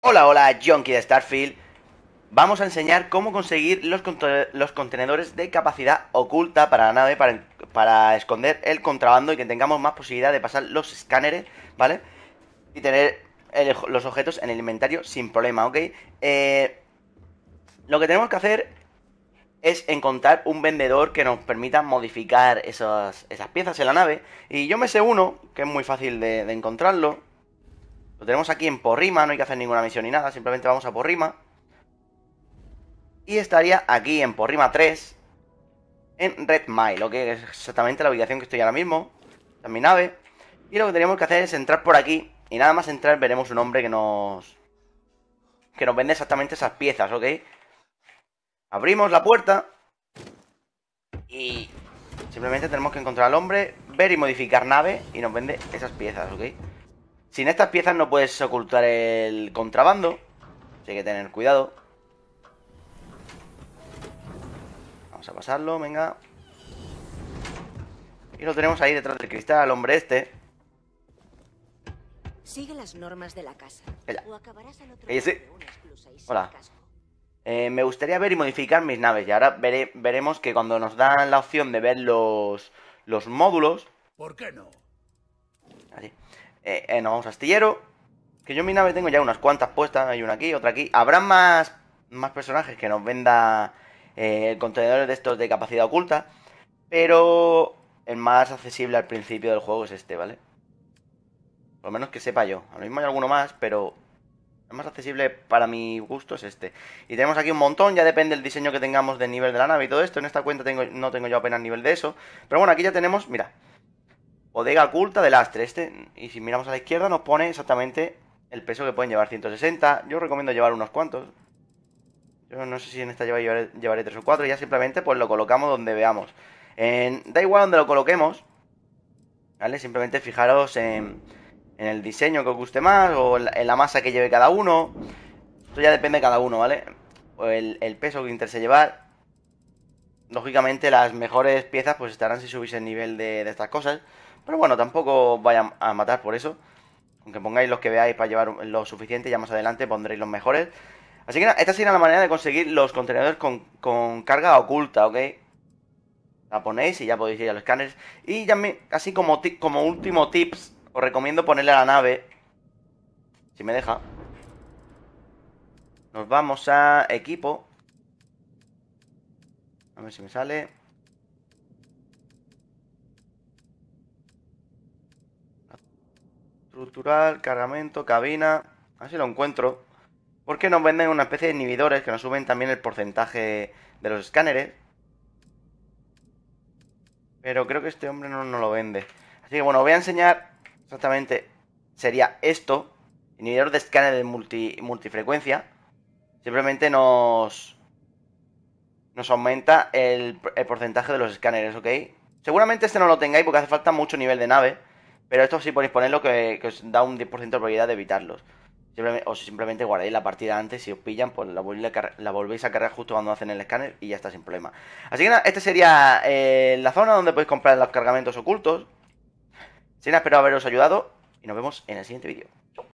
Hola, hola, Jonky de Starfield. Vamos a enseñar cómo conseguir los, contenedores de capacidad oculta para la nave para, esconder el contrabando y que tengamos más posibilidad de pasar los escáneres, ¿vale? Y tener los objetos en el inventario sin problema, ¿ok? Eh, lo que tenemos que hacer es encontrar un vendedor que nos permita modificar esas, piezas en la nave. Y yo me sé uno, que es muy fácil de encontrarlo, lo tenemos aquí en Porrima, no hay que hacer ninguna misión ni nada, simplemente vamos a Porrima. Y estaría aquí en Porrima 3, en Red Mile, lo que es exactamente la ubicación que estoy ahora mismo. en mi nave. Y lo que tenemos que hacer es entrar por aquí. Y nada más entrar veremos un hombre que nos... Que nos vende exactamente esas piezas, ¿ok? Abrimos la puerta. Y... Simplemente tenemos que encontrar al hombre, ver y modificar nave. Y nos vende esas piezas, ¿ok? Sin estas piezas no puedes ocultar el contrabando. Así que tener cuidado. Vamos a pasarlo, venga. Y lo tenemos ahí detrás del cristal, hombre este. Sigue las normas de la casa. Hola. Eh, me gustaría ver y modificar mis naves. Y ahora veremos que cuando nos dan la opción de ver los, módulos. ¿Por qué no? Así en eh, eh, un Astillero. Que yo en mi nave tengo ya unas cuantas puestas. Hay una aquí, otra aquí. Habrá más, más personajes que nos venda eh, contenedores de estos de capacidad oculta. Pero el más accesible al principio del juego es este, ¿vale? Por lo menos que sepa yo. a lo mismo hay alguno más, pero el más accesible para mi gusto es este. Y tenemos aquí un montón, ya depende del diseño que tengamos del nivel de la nave y todo esto. En esta cuenta tengo, no tengo yo apenas nivel de eso. Pero bueno, aquí ya tenemos, mira, Bodega oculta de lastre. Este, y si miramos a la izquierda, nos pone exactamente el peso que pueden llevar. 160. Yo recomiendo llevar unos cuantos. Yo no sé si en esta llevaré, llevaré 3 o 4. Ya simplemente pues lo colocamos donde veamos. da igual donde lo coloquemos. ¿Vale? Simplemente fijaros en, el diseño que os guste más. O en la, masa que lleve cada uno. Esto ya depende de cada uno, ¿vale? O el, peso que interese llevar lógicamente las mejores piezas pues estarán si subís el nivel de, estas cosas. Pero bueno, tampoco vayan a matar por eso. Aunque pongáis los que veáis para llevar lo suficiente, ya más adelante pondréis los mejores. Así que nada, esta sería la manera de conseguir los contenedores con, carga oculta, ¿ok? La ponéis y ya podéis ir a los escáneres. Y ya me, así como, como último tips, os recomiendo ponerle a la nave. Si me deja. Nos vamos a equipo. A ver si me sale. estructural, cargamento, cabina. Así lo encuentro. Porque nos venden una especie de inhibidores que nos suben también el porcentaje de los escáneres. Pero creo que este hombre no, nos lo vende. Así que bueno, voy a enseñar exactamente. Sería esto. Inhibidor de escáner de multi, multifrecuencia. Simplemente nos... Nos aumenta el, el porcentaje de los escáneres, ¿ok? Seguramente este no lo tengáis porque hace falta mucho nivel de nave. Pero esto sí podéis ponerlo que, os da un 10% de probabilidad de evitarlos. o si simplemente guardáis la partida antes, si os pillan, pues la volvéis, a cargar justo cuando hacen el escáner y ya está sin problema. Así que nada, esta sería eh, la zona donde podéis comprar los cargamentos ocultos. Sin nada, espero haberos ayudado y nos vemos en el siguiente vídeo.